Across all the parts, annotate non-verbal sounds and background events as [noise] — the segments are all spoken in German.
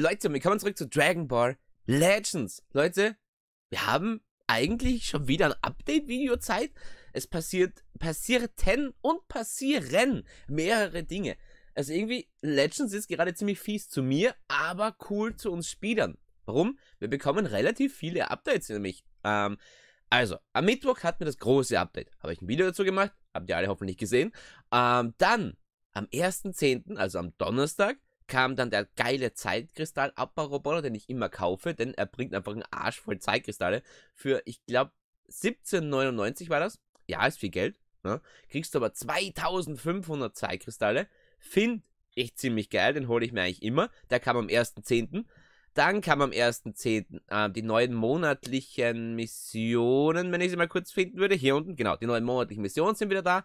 Leute, wir kommen zurück zu Dragon Ball Legends. Leute, wir haben eigentlich schon wieder ein Update-Video-Zeit. Es passiert, passierten und passieren mehrere Dinge. Also irgendwie, Legends ist gerade ziemlich fies zu mir, aber cool zu uns Spielern. Warum? Wir bekommen relativ viele Updates nämlich. Ähm, also, am Mittwoch hatten wir das große Update. Habe ich ein Video dazu gemacht, habt ihr alle hoffentlich gesehen. Ähm, dann, am 1.10., also am Donnerstag, kam dann der geile Zeitkristall-Abbauroboter, den ich immer kaufe, denn er bringt einfach einen Arsch voll Zeitkristalle. Für, ich glaube, 17,99 war das. Ja, ist viel Geld. Ne? Kriegst du aber 2500 Zeitkristalle. Finde ich ziemlich geil, den hole ich mir eigentlich immer. Der kam am 1.10. Dann kam am 1.10. Äh, die neuen monatlichen Missionen, wenn ich sie mal kurz finden würde. Hier unten, genau, die neuen monatlichen Missionen sind wieder da.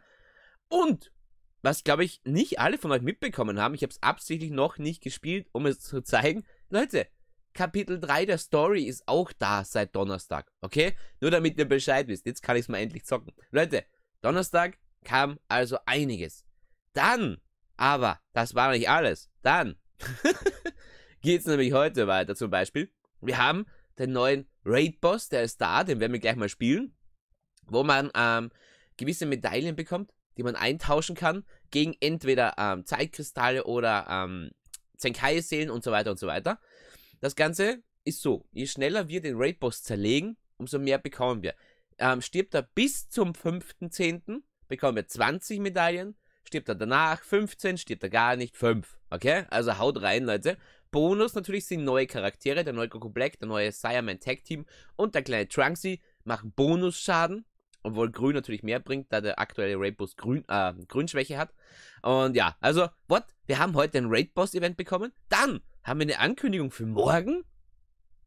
Und was glaube ich nicht alle von euch mitbekommen haben, ich habe es absichtlich noch nicht gespielt, um es [laughs] zu zeigen. Leute, Kapitel 3 der Story ist auch da seit Donnerstag, okay? Nur damit ihr Bescheid wisst, jetzt kann ich es mal endlich zocken. Leute, Donnerstag kam also einiges. Dann, aber das war nicht alles, dann [laughs] geht's nämlich heute weiter zum Beispiel. Wir haben den neuen Raid-Boss, der ist da, den werden wir gleich mal spielen, wo man ähm, gewisse Medaillen bekommt die man eintauschen kann gegen entweder ähm, Zeitkristalle oder ähm, Zenkai-Seelen und so weiter und so weiter. Das Ganze ist so, je schneller wir den Raid-Boss zerlegen, umso mehr bekommen wir. Ähm, stirbt er bis zum 5.10., bekommen wir 20 Medaillen, stirbt er danach 15, stirbt er gar nicht 5. Okay, also haut rein, Leute. Bonus natürlich sind neue Charaktere, der neue Goku Black, der neue Sireman Tag Team und der kleine Trunksy machen Bonusschaden obwohl grün natürlich mehr bringt, da der aktuelle Raid-Boss grün, äh, Grünschwäche hat. Und ja, also, what? Wir haben heute ein Raid-Boss-Event bekommen. Dann haben wir eine Ankündigung für morgen.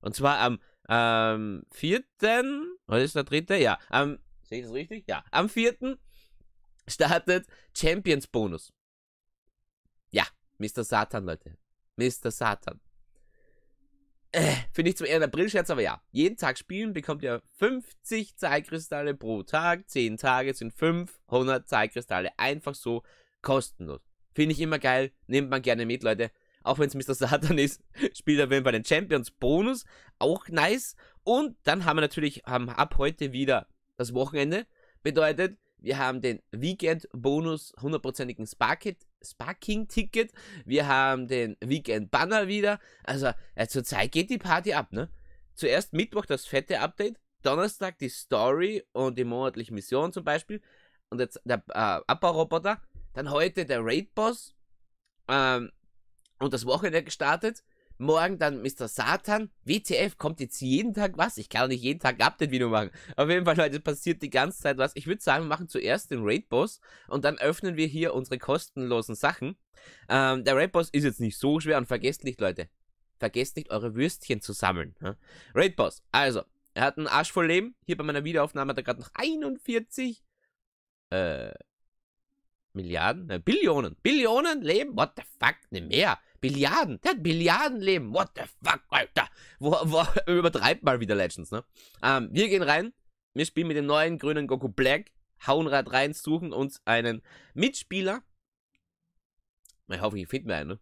Und zwar am ähm, 4. Heute ist der dritte? Ja. Am, sehe ich das richtig? Ja. Am 4. startet Champions Bonus. Ja, Mr. Satan, Leute. Mr. Satan. Äh, Finde ich zum eher ein April-Scherz, aber ja. Jeden Tag spielen bekommt ihr 50 Zeitkristalle pro Tag. 10 Tage sind 500 Zeitkristalle. Einfach so kostenlos. Finde ich immer geil. Nehmt man gerne mit, Leute. Auch wenn es Mr. Satan ist, [laughs] spielt er bei den Champions Bonus. Auch nice. Und dann haben wir natürlich haben ab heute wieder das Wochenende. Bedeutet, wir haben den Weekend-Bonus, hundertprozentigen Sparking-Ticket. Wir haben den Weekend-Banner wieder. Also, ja, zurzeit geht die Party ab, ne? Zuerst Mittwoch das fette Update, Donnerstag die Story und die monatliche Mission zum Beispiel. Und jetzt der äh, Abbauroboter. Dann heute der Raid-Boss. Ähm, und das Wochenende gestartet morgen dann Mr. Satan. WTF, kommt jetzt jeden Tag was? Ich kann doch nicht jeden Tag ein Update-Video machen. Auf jeden Fall, Leute, passiert die ganze Zeit was. Ich würde sagen, wir machen zuerst den Raid-Boss und dann öffnen wir hier unsere kostenlosen Sachen. Ähm, der Raid-Boss ist jetzt nicht so schwer und vergesst nicht, Leute, vergesst nicht, eure Würstchen zu sammeln. Hm? Raid-Boss, also, er hat einen Arsch voll Leben. Hier bei meiner Wiederaufnahme hat er gerade noch 41 äh, Milliarden, äh, Billionen, Billionen Leben, what the fuck, ne mehr. Billiarden. Der hat Billiardenleben. What the fuck, Alter? Wo, wo, [laughs] übertreibt mal wieder Legends, ne? Ähm, wir gehen rein. Wir spielen mit dem neuen grünen Goku Black. Hauen Rad rein, suchen uns einen Mitspieler. Ich hoffe, ich finde mir einen. Ne?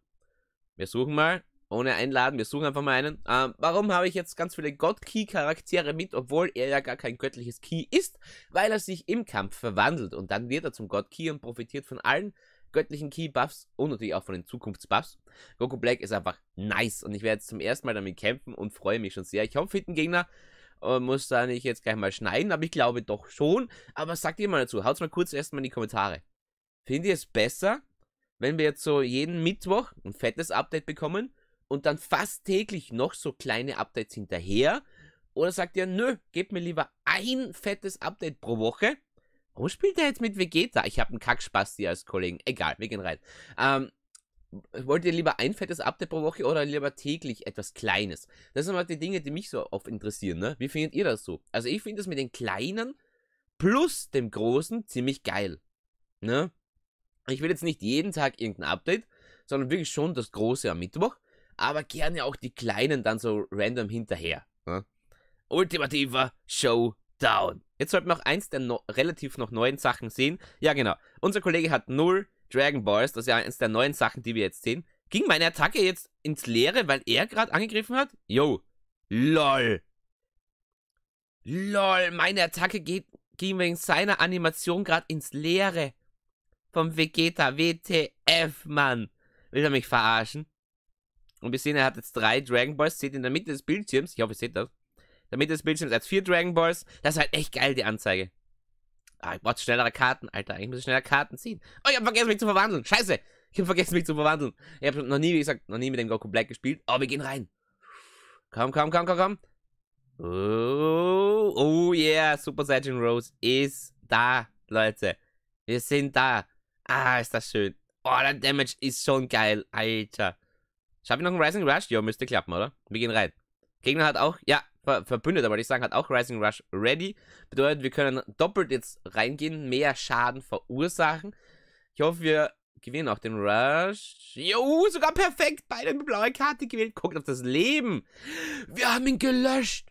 Wir suchen mal. Ohne einladen, wir suchen einfach mal einen. Ähm, warum habe ich jetzt ganz viele God-Key-Charaktere mit, obwohl er ja gar kein göttliches Key ist? Weil er sich im Kampf verwandelt und dann wird er zum God-Key und profitiert von allen göttlichen Key-Buffs und natürlich auch von den Zukunfts-Buffs. Goku Black ist einfach nice und ich werde jetzt zum ersten Mal damit kämpfen und freue mich schon sehr. Ich hoffe, fit Gegner äh, muss da nicht jetzt gleich mal schneiden, aber ich glaube doch schon. Aber was sagt ihr mal dazu? Haut mal kurz erstmal in die Kommentare. Findet ihr es besser, wenn wir jetzt so jeden Mittwoch ein fettes Update bekommen und dann fast täglich noch so kleine Updates hinterher? Oder sagt ihr, nö, gebt mir lieber ein fettes Update pro Woche Warum spielt er jetzt mit Vegeta? Ich habe einen hier als Kollegen. Egal, wir gehen rein. Ähm, wollt ihr lieber ein fettes Update pro Woche oder lieber täglich etwas Kleines? Das sind mal halt die Dinge, die mich so oft interessieren, ne? Wie findet ihr das so? Also ich finde das mit den Kleinen plus dem Großen ziemlich geil, ne? Ich will jetzt nicht jeden Tag irgendein Update, sondern wirklich schon das Große am Mittwoch, aber gerne auch die Kleinen dann so random hinterher, ne? Ultimativer Showdown. Jetzt sollten wir auch eins der no relativ noch neuen Sachen sehen. Ja, genau. Unser Kollege hat null Dragon Balls. Das ist ja eins der neuen Sachen, die wir jetzt sehen. Ging meine Attacke jetzt ins Leere, weil er gerade angegriffen hat? Yo. LOL. LOL, meine Attacke geht, ging wegen seiner Animation gerade ins Leere. Vom Vegeta. WTF, Mann. Will er mich verarschen? Und wir sehen, er hat jetzt drei Dragon Balls. Seht in der Mitte des Bildschirms. Ich hoffe, ihr seht das damit das Bildschirm Bildschirms als vier Dragon Balls. Das ist halt echt geil, die Anzeige. Ah, ich brauche schnellere Karten, Alter. Eigentlich muss ich schneller Karten ziehen. Oh, ich hab vergessen, mich zu verwandeln. Scheiße. Ich hab vergessen, mich zu verwandeln. Ich hab noch nie, wie gesagt, noch nie mit dem Goku Black gespielt. Oh, wir gehen rein. Komm, komm, komm, komm, komm. Oh, oh yeah. Super Saiyan Rose ist da, Leute. Wir sind da. Ah, ist das schön. Oh, der Damage ist schon geil, Alter. Schaffe ich noch einen Rising Rush? Ja, müsste klappen, oder? Wir gehen rein. Gegner hat auch, ja, Verbündeter, wollte ich sagen, hat auch Rising Rush ready. Bedeutet, wir können doppelt jetzt reingehen, mehr Schaden verursachen. Ich hoffe, wir gewinnen auch den Rush. Jo, sogar perfekt, beide mit blauer Karte gewählt. Guckt auf das Leben. Wir haben ihn gelöscht.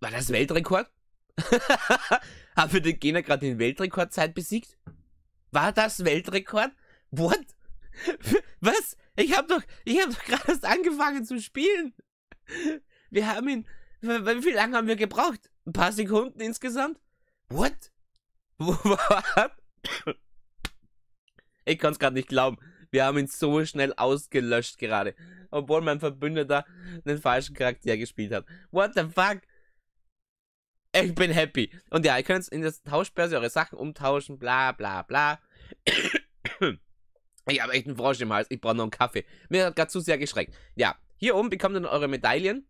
War das Weltrekord? [laughs] Haben wir den Gegner gerade in Weltrekordzeit besiegt? War das Weltrekord? What? [laughs] Was? Ich hab doch, ich hab doch gerade erst angefangen zu spielen. Wir haben ihn, wie viel lange haben wir gebraucht? Ein paar Sekunden insgesamt? What? [laughs] What? Ich kann's es gerade nicht glauben. Wir haben ihn so schnell ausgelöscht gerade. Obwohl mein Verbündeter den falschen Charakter gespielt hat. What the fuck? ich bin happy. Und ja, ihr könnt in der Tauschbörse eure Sachen umtauschen, bla bla bla. ich habe echt einen Frosch im Hals, ich brauche noch einen Kaffee. Mir hat gerade zu sehr geschreckt. Ja, hier oben bekommt ihr dann eure Medaillen.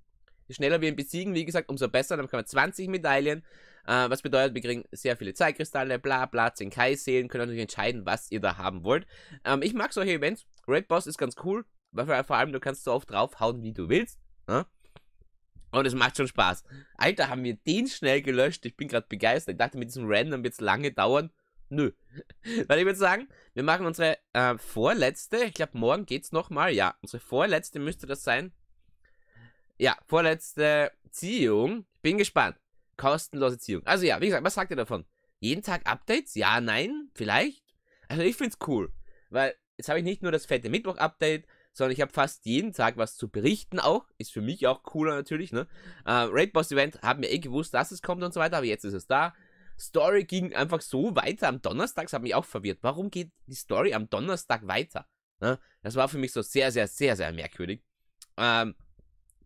Je schneller wir ihn besiegen, wie gesagt, umso besser. Dann bekommen wir 20 Medaillen. Äh, was bedeutet, wir kriegen sehr viele Zeitkristalle, bla bla, 10 kai seelen Könnt ihr natürlich entscheiden, was ihr da haben wollt. Ähm, ich mag solche Events. Red Boss ist ganz cool, weil vor allem du kannst so oft draufhauen, wie du willst. Ne? Und es macht schon Spaß. Alter, haben wir den schnell gelöscht. Ich bin gerade begeistert. Ich dachte, mit diesem Random wird es lange dauern. Nö. [laughs] Weil ich würde sagen, wir machen unsere äh, vorletzte. Ich glaube, morgen geht es nochmal. Ja, unsere vorletzte müsste das sein. Ja, vorletzte Ziehung. Bin gespannt. Kostenlose Ziehung. Also ja, wie gesagt, was sagt ihr davon? Jeden Tag Updates? Ja, nein, vielleicht? Also ich finde es cool. Weil jetzt habe ich nicht nur das fette Mittwoch-Update, sondern ich habe fast jeden Tag was zu berichten auch. Ist für mich auch cooler natürlich, ne? Äh, Raid Boss Event, haben wir eh gewusst, dass es kommt und so weiter, aber jetzt ist es da. Story ging einfach so weiter am Donnerstag, das hat mich auch verwirrt. Warum geht die Story am Donnerstag weiter? Ne? Das war für mich so sehr, sehr, sehr, sehr merkwürdig. Ähm,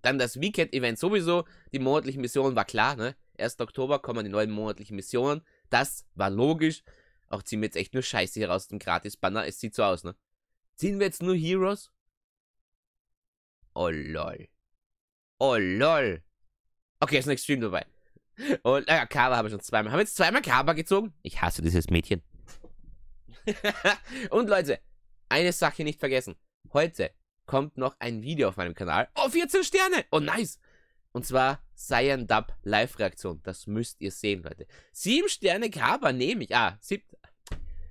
dann das Weekend-Event sowieso, die monatliche Mission war klar, ne? 1. Oktober kommen die neuen monatlichen Missionen. Das war logisch. Auch ziehen wir jetzt echt nur Scheiße hier aus dem Gratis-Banner. Es sieht so aus, ne? Ziehen wir jetzt nur Heroes? Oh lol. Oh lol. Okay, ist ein Extrem dabei. Und, naja, Kaba habe ich schon zweimal. Haben wir jetzt zweimal Kaba gezogen? Ich hasse dieses Mädchen. [laughs] und Leute, eine Sache nicht vergessen. Heute kommt noch ein Video auf meinem Kanal. Oh, 14 Sterne! Oh, nice! Und zwar Cyan Dub Live-Reaktion. Das müsst ihr sehen, Leute. 7 Sterne Kaba nehme ich. Ah, 7,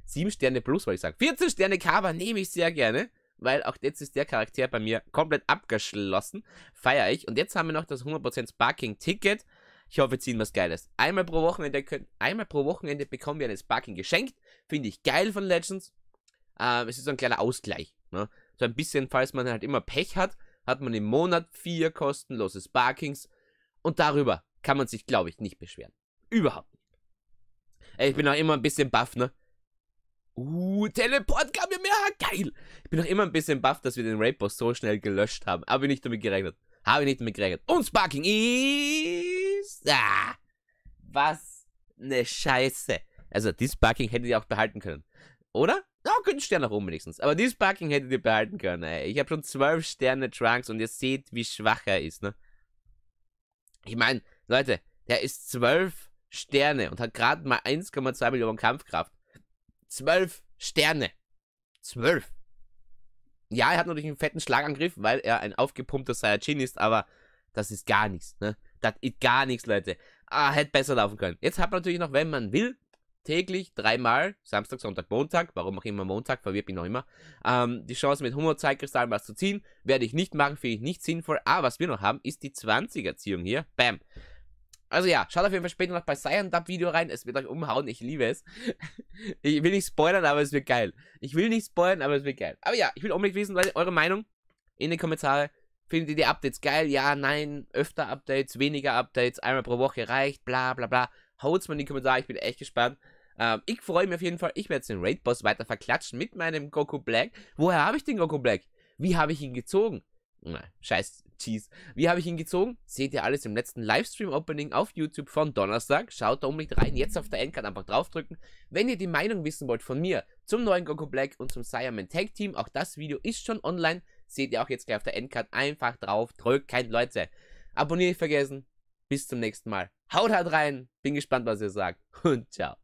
7 Sterne plus, wollte ich sagen. 14 Sterne Kaba nehme ich sehr gerne weil auch jetzt ist der Charakter bei mir komplett abgeschlossen. Feiere ich. Und jetzt haben wir noch das 100% Sparking-Ticket. Ich hoffe, wir ziehen was Geiles. Einmal pro Wochenende, können, einmal pro Wochenende bekommen wir ein Sparking geschenkt. Finde ich geil von Legends. Ähm, es ist so ein kleiner Ausgleich. Ne? So ein bisschen, falls man halt immer Pech hat, hat man im Monat vier kostenlose Sparkings. Und darüber kann man sich, glaube ich, nicht beschweren. Überhaupt nicht. Ich bin auch immer ein bisschen baff, ne? Uh, Teleport kam mir mehr. Geil. Ich bin noch immer ein bisschen baff, dass wir den Raid Boss so schnell gelöscht haben. Habe ich nicht damit gerechnet. Habe ich nicht damit gerechnet. Und Sparking ist... Ah, was eine Scheiße. Also, die Sparking hättet ihr auch behalten können. Oder? Ja, oh, könnt Stern nach oben wenigstens. Aber die Sparking hättet ihr behalten können. Ey. Ich habe schon zwölf Sterne Trunks und ihr seht, wie schwach er ist. Ne? Ich meine, Leute, der ist zwölf Sterne und hat gerade mal 1,2 Millionen Kampfkraft zwölf Sterne. Zwölf. Ja, er hat natürlich einen fetten Schlagangriff, weil er ein aufgepumpter Saiyajin ist, aber das ist gar nichts, ne? Das ist gar nichts, Leute. Ah, hätte besser laufen können. Jetzt hat man natürlich noch, wenn man will, täglich dreimal, Samstag, Sonntag, Montag, warum auch immer Montag, verwirrt mich noch immer, ähm, die Chance mit Zeitkristallen was zu ziehen. Werde ich nicht machen, finde ich nicht sinnvoll. Aber ah, was wir noch haben, ist die 20er-Ziehung hier. Bam. Also ja, schaut auf jeden Fall später noch bei Cyan Dub Video rein. Es wird euch umhauen. Ich liebe es. [laughs] ich will nicht spoilern, aber es wird geil. Ich will nicht spoilern, aber es wird geil. Aber ja, ich will unbedingt wissen, Leute, eure Meinung in den Kommentaren. Findet ihr die Updates geil? Ja, nein, öfter Updates, weniger Updates, einmal pro Woche reicht, bla bla bla. Haut's mal in die Kommentare, ich bin echt gespannt. Ähm, ich freue mich auf jeden Fall. Ich werde jetzt den Raid Boss weiter verklatschen mit meinem Goku Black. Woher habe ich den Goku Black? Wie habe ich ihn gezogen? scheiß Cheese. Wie habe ich ihn gezogen? Seht ihr alles im letzten Livestream-Opening auf YouTube von Donnerstag. Schaut da unbedingt rein. Jetzt auf der Endcard einfach draufdrücken. Wenn ihr die Meinung wissen wollt von mir zum neuen Goku Black und zum Sireman Tag Team, auch das Video ist schon online. Seht ihr auch jetzt gleich auf der Endcard. Einfach draufdrücken, Leute. Abonniert nicht vergessen. Bis zum nächsten Mal. Haut halt rein. Bin gespannt, was ihr sagt. [laughs] Und ciao.